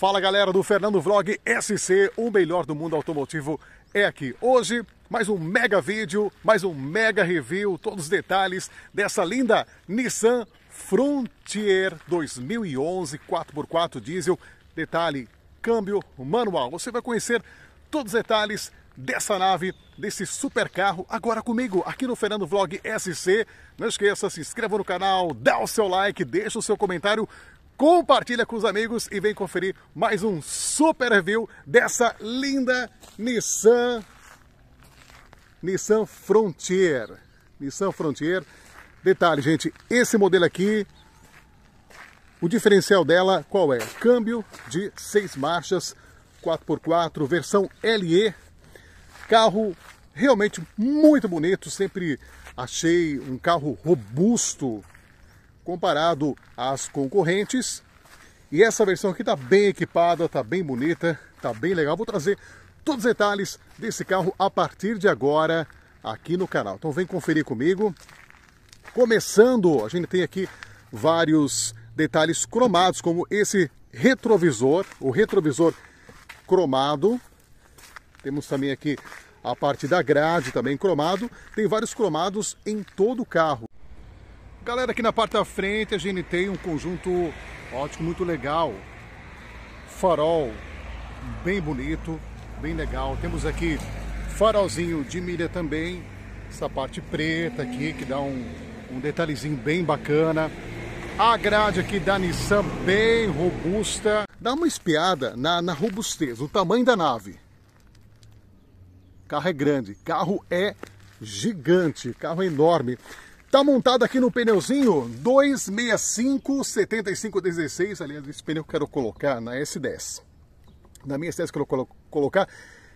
Fala galera do Fernando Vlog SC, o melhor do mundo automotivo é aqui. Hoje, mais um mega vídeo, mais um mega review, todos os detalhes dessa linda Nissan Frontier 2011 4x4 diesel. Detalhe, câmbio manual. Você vai conhecer todos os detalhes dessa nave, desse super carro, agora comigo aqui no Fernando Vlog SC. Não esqueça, se inscreva no canal, dá o seu like, deixa o seu comentário compartilha com os amigos e vem conferir mais um super review dessa linda Nissan Nissan Frontier. Nissan Frontier. Detalhe, gente, esse modelo aqui, o diferencial dela qual é? Câmbio de seis marchas, 4x4, versão LE. Carro realmente muito bonito, sempre achei um carro robusto, comparado às concorrentes. E essa versão aqui está bem equipada, está bem bonita, está bem legal. Vou trazer todos os detalhes desse carro a partir de agora aqui no canal. Então vem conferir comigo. Começando, a gente tem aqui vários detalhes cromados, como esse retrovisor, o retrovisor cromado. Temos também aqui a parte da grade também cromado. Tem vários cromados em todo o carro. Galera, aqui na parte da frente a gente tem um conjunto ótico, muito legal. Farol bem bonito, bem legal. Temos aqui farolzinho de milha também. Essa parte preta aqui que dá um, um detalhezinho bem bacana. A grade aqui da Nissan bem robusta. Dá uma espiada na, na robustez, o tamanho da nave. Carro é grande, carro é gigante, carro é enorme. Tá montado aqui no pneuzinho 265-7516, aliás, esse pneu que eu quero colocar na S10. Na minha S10 que eu quero colocar,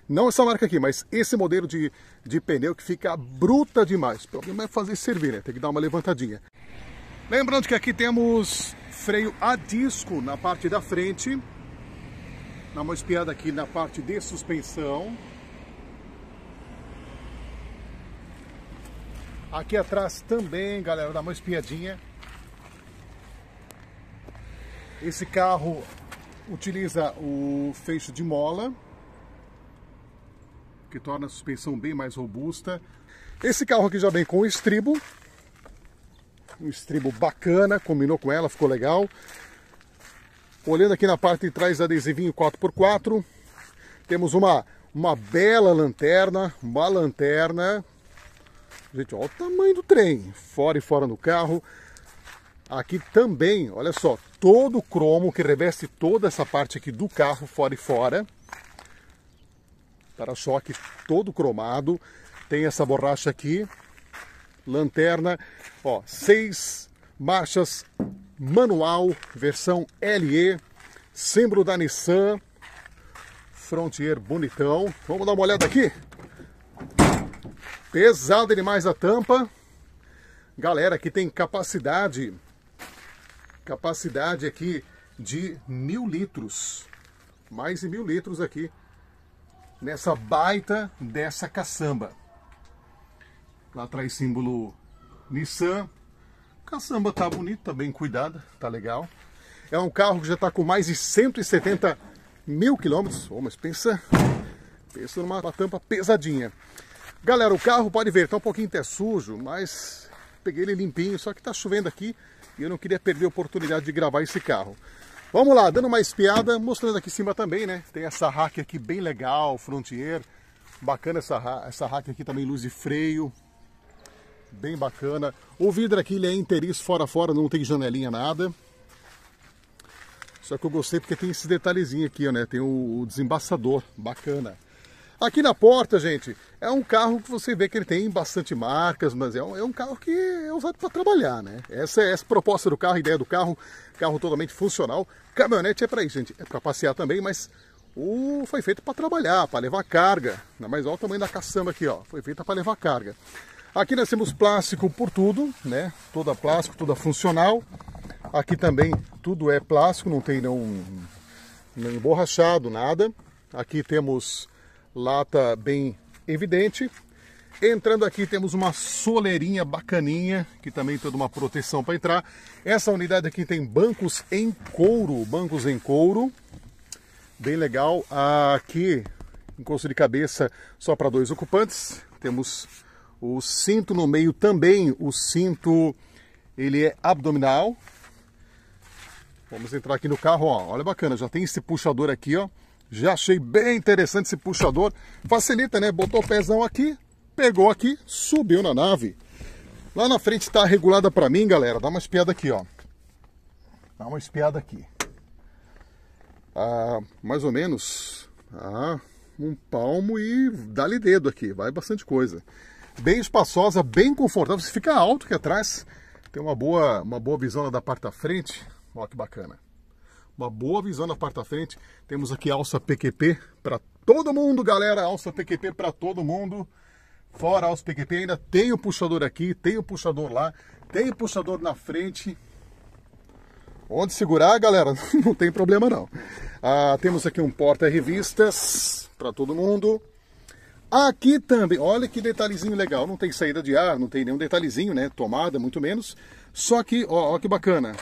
não essa marca aqui, mas esse modelo de, de pneu que fica bruta demais. O problema é fazer servir, né? Tem que dar uma levantadinha. Lembrando que aqui temos freio a disco na parte da frente. Dá uma espiada aqui na parte de suspensão. Aqui atrás também, galera, dá uma espiadinha. Esse carro utiliza o fecho de mola, que torna a suspensão bem mais robusta. Esse carro aqui já vem com estribo, um estribo bacana, combinou com ela, ficou legal. Olhando aqui na parte de trás, adesivinho 4x4, temos uma, uma bela lanterna, uma lanterna Gente, olha o tamanho do trem, fora e fora no carro. Aqui também, olha só, todo o cromo que reveste toda essa parte aqui do carro, fora e fora. Para-choque todo cromado. Tem essa borracha aqui, lanterna, ó, seis marchas manual, versão LE, símbolo da Nissan, Frontier bonitão. Vamos dar uma olhada aqui? Pesada demais a tampa. Galera, aqui tem capacidade, capacidade aqui de mil litros. Mais de mil litros aqui nessa baita dessa caçamba. Lá atrás símbolo Nissan. Caçamba tá bonita, tá bem cuidada, tá legal. É um carro que já tá com mais de 170 mil quilômetros. Oh, mas pensa, pensa numa tampa pesadinha. Galera, o carro pode ver, tá um pouquinho até sujo, mas peguei ele limpinho, só que tá chovendo aqui e eu não queria perder a oportunidade de gravar esse carro. Vamos lá, dando uma espiada, mostrando aqui em cima também, né? Tem essa hack aqui bem legal, Frontier. Bacana essa, essa rack aqui também, luz de freio. Bem bacana. O vidro aqui ele é inteiriço, fora fora, não tem janelinha, nada. Só que eu gostei porque tem esse detalhezinho aqui, ó, né? Tem o, o desembaçador, bacana. Aqui na porta, gente, é um carro que você vê que ele tem bastante marcas, mas é um, é um carro que é usado para trabalhar, né? Essa é essa é proposta do carro, ideia do carro, carro totalmente funcional. Caminhonete é para isso, gente, é para passear também, mas o foi feito para trabalhar, para levar carga. Mas olha o tamanho da caçamba aqui, ó, foi feita para levar carga. Aqui nós temos plástico por tudo, né? Toda é plástico, toda é funcional. Aqui também tudo é plástico, não tem não, não emborrachado, nada. Aqui temos lata bem evidente. Entrando aqui temos uma soleirinha bacaninha, que também tem uma proteção para entrar. Essa unidade aqui tem bancos em couro, bancos em couro, bem legal. Aqui, encosto de cabeça só para dois ocupantes. Temos o cinto no meio também, o cinto ele é abdominal. Vamos entrar aqui no carro, ó. olha bacana, já tem esse puxador aqui, ó já achei bem interessante esse puxador. Facilita, né? Botou o pezão aqui, pegou aqui, subiu na nave. Lá na frente está regulada para mim, galera. Dá uma espiada aqui, ó. Dá uma espiada aqui. Ah, mais ou menos ah, um palmo e dá-lhe dedo aqui. Vai bastante coisa. Bem espaçosa, bem confortável. Você fica alto aqui atrás. Tem uma boa, uma boa visão da parte da frente. Olha que bacana uma boa visão na parte da frente. Temos aqui alça PQP para todo mundo, galera. Alça PQP para todo mundo. Fora alça PQP, ainda tem o puxador aqui, tem o puxador lá, tem o puxador na frente. Onde segurar, galera, não tem problema não. Ah, temos aqui um porta-revistas para todo mundo. Aqui também, olha que detalhezinho legal. Não tem saída de ar, não tem nenhum detalhezinho, né? Tomada, muito menos. Só que, ó, ó que bacana.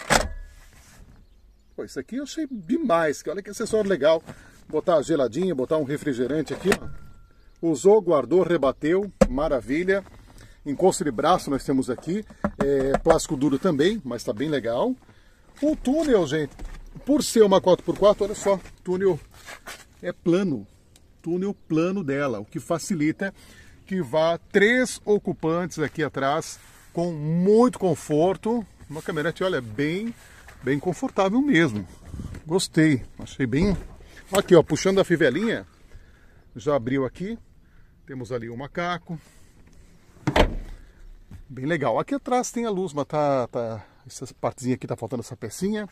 Pô, isso aqui eu achei demais. Olha que acessório legal. Botar geladinha, botar um refrigerante aqui, ó. Usou, guardou, rebateu. Maravilha. Encosto de braço nós temos aqui. É, plástico duro também, mas tá bem legal. O túnel, gente, por ser uma 4x4, olha só, túnel é plano. Túnel plano dela, o que facilita que vá três ocupantes aqui atrás com muito conforto. Uma caminhonete, olha, bem bem confortável mesmo. Gostei, achei bem. Aqui, ó, puxando a fivelinha, já abriu aqui. Temos ali o macaco. Bem legal. Aqui atrás tem a luz, mas tá, tá essa partezinha aqui tá faltando essa pecinha.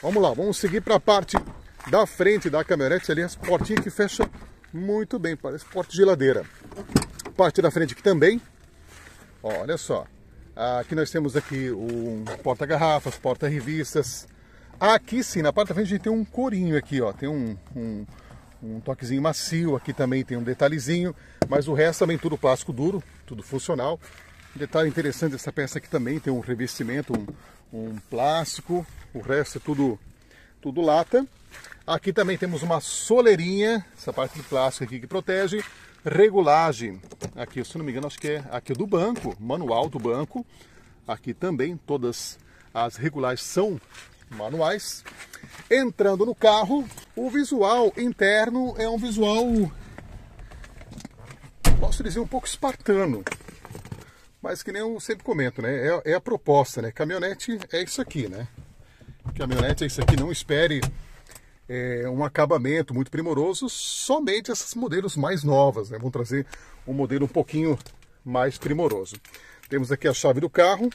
Vamos lá, vamos seguir para a parte da frente da caminhonete ali, as portinhas que fecha muito bem, parece porta geladeira. Parte da frente aqui também. Olha só, ah, aqui nós temos aqui um porta-garrafas, porta-revistas. Aqui sim, na parte da frente a gente tem um corinho aqui, ó. Tem um, um, um toquezinho macio, aqui também tem um detalhezinho. Mas o resto também tudo plástico duro, tudo funcional. detalhe interessante dessa peça aqui também, tem um revestimento, um, um plástico. O resto é tudo, tudo lata. Aqui também temos uma soleirinha, essa parte de plástico aqui que protege regulagem. Aqui, se não me engano, acho que é aqui do banco, manual do banco. Aqui também todas as regulagens são manuais. Entrando no carro, o visual interno é um visual, posso dizer, um pouco espartano. Mas que nem eu sempre comento, né? É, é a proposta, né? Caminhonete é isso aqui, né? Caminhonete é isso aqui, não espere é, um acabamento muito primoroso, somente esses modelos mais novas, né? Vão trazer um modelo um pouquinho mais primoroso. Temos aqui a chave do carro,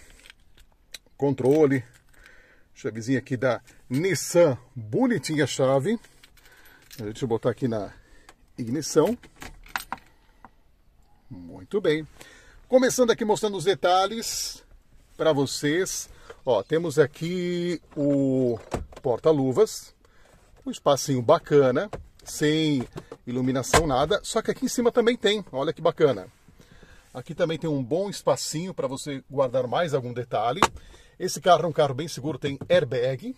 controle, chavezinha aqui da Nissan, bonitinha a chave. Deixa eu botar aqui na ignição. Muito bem. Começando aqui mostrando os detalhes para vocês. Ó, temos aqui o porta-luvas, um espacinho bacana, sem iluminação, nada. Só que aqui em cima também tem, olha que bacana. Aqui também tem um bom espacinho para você guardar mais algum detalhe. Esse carro é um carro bem seguro, tem airbag.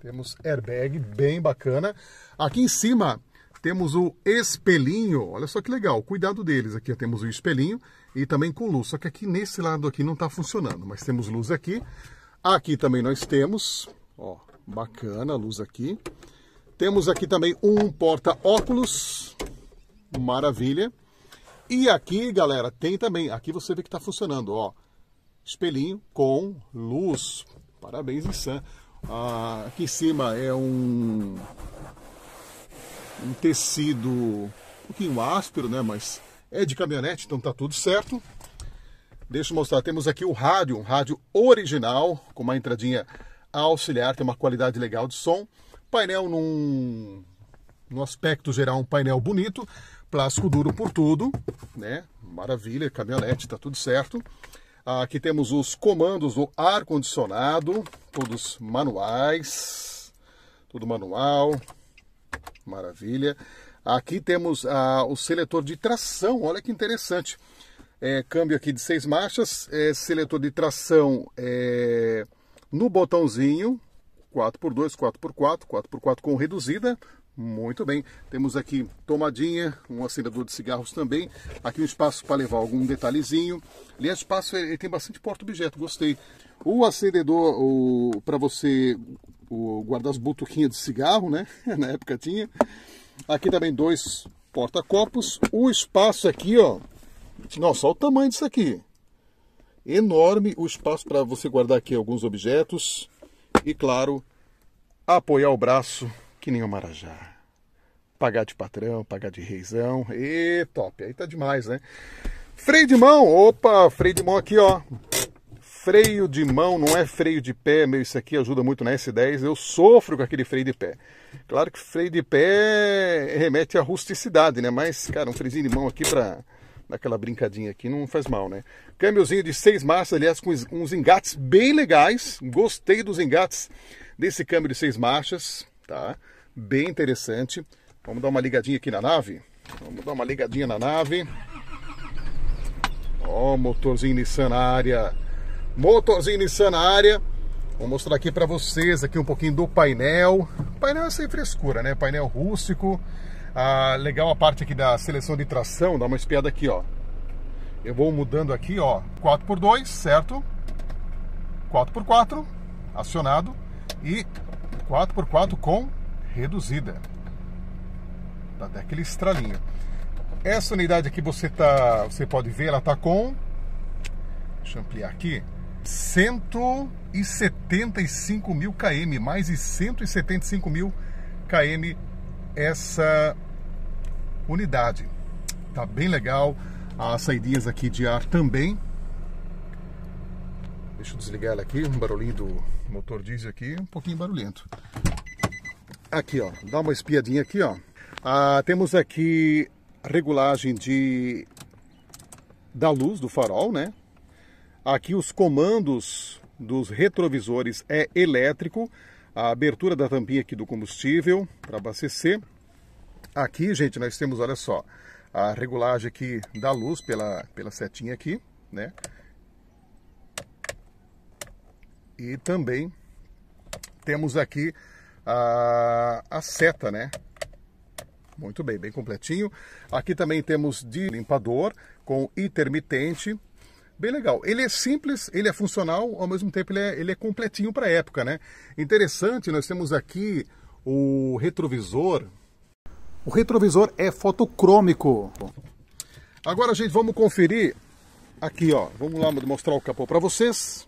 Temos airbag, bem bacana. Aqui em cima temos o espelhinho, olha só que legal, cuidado deles. Aqui temos o espelhinho e também com luz, só que aqui nesse lado aqui não está funcionando, mas temos luz aqui. Aqui também nós temos, ó, Bacana a luz aqui. Temos aqui também um porta-óculos. Maravilha. E aqui, galera, tem também. Aqui você vê que está funcionando, ó. Espelhinho com luz. Parabéns, Nissan. Ah, aqui em cima é um, um tecido um pouquinho áspero, né? Mas é de caminhonete, então tá tudo certo. Deixa eu mostrar. Temos aqui o rádio, um rádio original, com uma entradinha auxiliar, tem uma qualidade legal de som. Painel num, no aspecto geral, um painel bonito. Plástico duro por tudo, né? Maravilha, caminhonete, tá tudo certo. Aqui temos os comandos do ar-condicionado, todos manuais, tudo manual, maravilha. Aqui temos ah, o seletor de tração, olha que interessante. É, câmbio aqui de seis marchas, é, seletor de tração é, no botãozinho 4x2, 4x4, 4x4 com reduzida, muito bem, temos aqui tomadinha, um acendedor de cigarros também, aqui um espaço para levar algum detalhezinho. Ali é espaço, ele tem bastante porta-objeto, gostei. O acendedor para você o, guardar as butuquinhas de cigarro, né? Na época tinha. Aqui também dois porta-copos. O espaço aqui, ó. Nossa, olha o tamanho disso aqui enorme o espaço para você guardar aqui alguns objetos e, claro, apoiar o braço que nem o Marajá. Pagar de patrão, pagar de reizão. E top, aí tá demais, né? Freio de mão, opa, freio de mão aqui, ó. Freio de mão não é freio de pé, meu, isso aqui ajuda muito na S10, eu sofro com aquele freio de pé. Claro que freio de pé remete à rusticidade, né? Mas, cara, um freio de mão aqui para daquela brincadinha aqui, não faz mal, né? Câmbiozinho de seis marchas, aliás, com uns engates bem legais. Gostei dos engates desse câmbio de seis marchas, tá? Bem interessante. Vamos dar uma ligadinha aqui na nave? Vamos dar uma ligadinha na nave. Ó, oh, motorzinho Nissan na área. Motorzinho Nissan na área. Vou mostrar aqui para vocês aqui um pouquinho do painel. O painel é sem frescura, né? Painel rústico. Ah, legal a parte aqui da seleção de tração, dá uma espiada aqui, ó. Eu vou mudando aqui, ó, 4x2, certo? 4x4, acionado, e 4x4 com reduzida. Tá, dá até aquele estralinho. Essa unidade aqui você tá, você pode ver, ela tá com deixa eu ampliar aqui, 175 mil km, mais de 175 mil km essa unidade. Tá bem legal. As saídas aqui de ar também. Deixa eu desligar ela aqui, um barulhinho do motor diesel aqui, um pouquinho barulhento. Aqui, ó, dá uma espiadinha aqui, ó. Ah, temos aqui regulagem de da luz do farol, né? Aqui os comandos dos retrovisores é elétrico a abertura da tampinha aqui do combustível para abastecer. Aqui, gente, nós temos, olha só, a regulagem aqui da luz pela, pela setinha aqui, né? E também temos aqui a, a seta, né? Muito bem, bem completinho. Aqui também temos de limpador com intermitente, bem legal. Ele é simples, ele é funcional, ao mesmo tempo ele é, ele é completinho para a época, né? Interessante, nós temos aqui o retrovisor. O retrovisor é fotocrômico. Agora, gente, vamos conferir aqui, ó. Vamos lá mostrar o capô para vocês.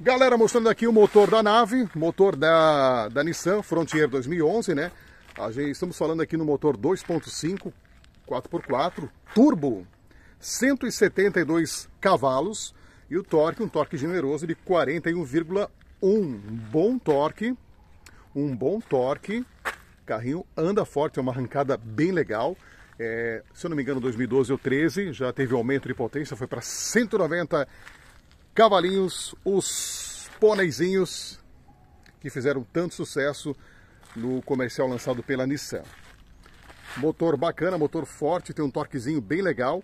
Galera, mostrando aqui o motor da nave, motor da, da Nissan Frontier 2011, né? a Gente, estamos falando aqui no motor 2.5 4x4 turbo, 172 cavalos e o torque, um torque generoso de 41,1. Bom torque, um bom torque. O carrinho anda forte, é uma arrancada bem legal. É, se eu não me engano, 2012 ou 13 já teve aumento de potência, foi para 190 cavalinhos, os pôneizinhos que fizeram tanto sucesso no comercial lançado pela Nissan. Motor bacana, motor forte, tem um torquezinho bem legal.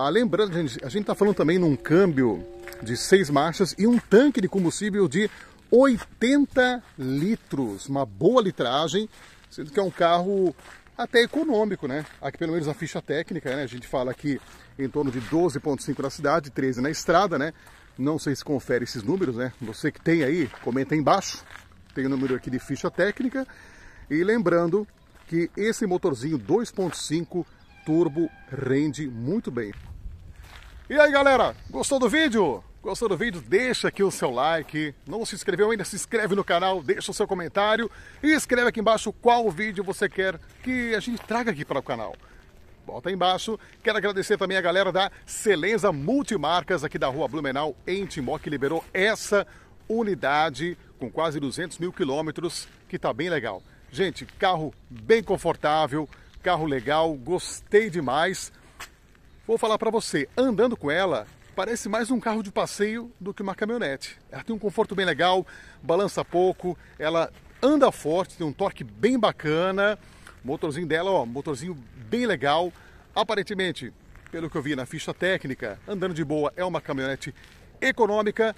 Ah, lembrando, gente, a gente está falando também num câmbio de seis marchas e um tanque de combustível de 80 litros, uma boa litragem, sendo que é um carro até econômico, né? Aqui pelo menos a ficha técnica, né? A gente fala aqui em torno de 12.5 na cidade, 13 na estrada, né? Não sei se confere esses números, né? Você que tem aí, comenta aí embaixo. Tem o número aqui de ficha técnica. E lembrando que esse motorzinho 2.5 turbo rende muito bem. E aí galera, gostou do vídeo? Gostou do vídeo? Deixa aqui o seu like. Não se inscreveu ainda? Se inscreve no canal, deixa o seu comentário e escreve aqui embaixo qual vídeo você quer que a gente traga aqui para o canal. Bota aí embaixo. Quero agradecer também a galera da Celenza Multimarcas aqui da Rua Blumenau em Timó que liberou essa unidade com quase 200 mil quilômetros que tá bem legal. Gente, carro bem confortável, carro legal, gostei demais. Vou falar para você, andando com ela, parece mais um carro de passeio do que uma caminhonete. Ela tem um conforto bem legal, balança pouco, ela anda forte, tem um torque bem bacana. Motorzinho dela, ó, motorzinho bem legal. Aparentemente, pelo que eu vi na ficha técnica, andando de boa é uma caminhonete econômica,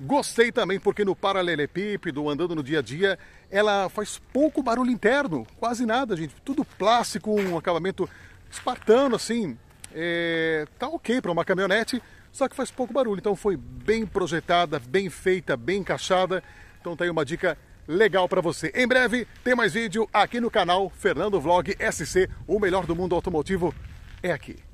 Gostei também porque no paralelepípedo, andando no dia a dia, ela faz pouco barulho interno, quase nada, gente. Tudo plástico, um acabamento espartano, assim. É, tá ok para uma caminhonete, só que faz pouco barulho. Então foi bem projetada, bem feita, bem encaixada. Então tá aí uma dica legal para você. Em breve tem mais vídeo aqui no canal Fernando Vlog SC, o melhor do mundo automotivo é aqui.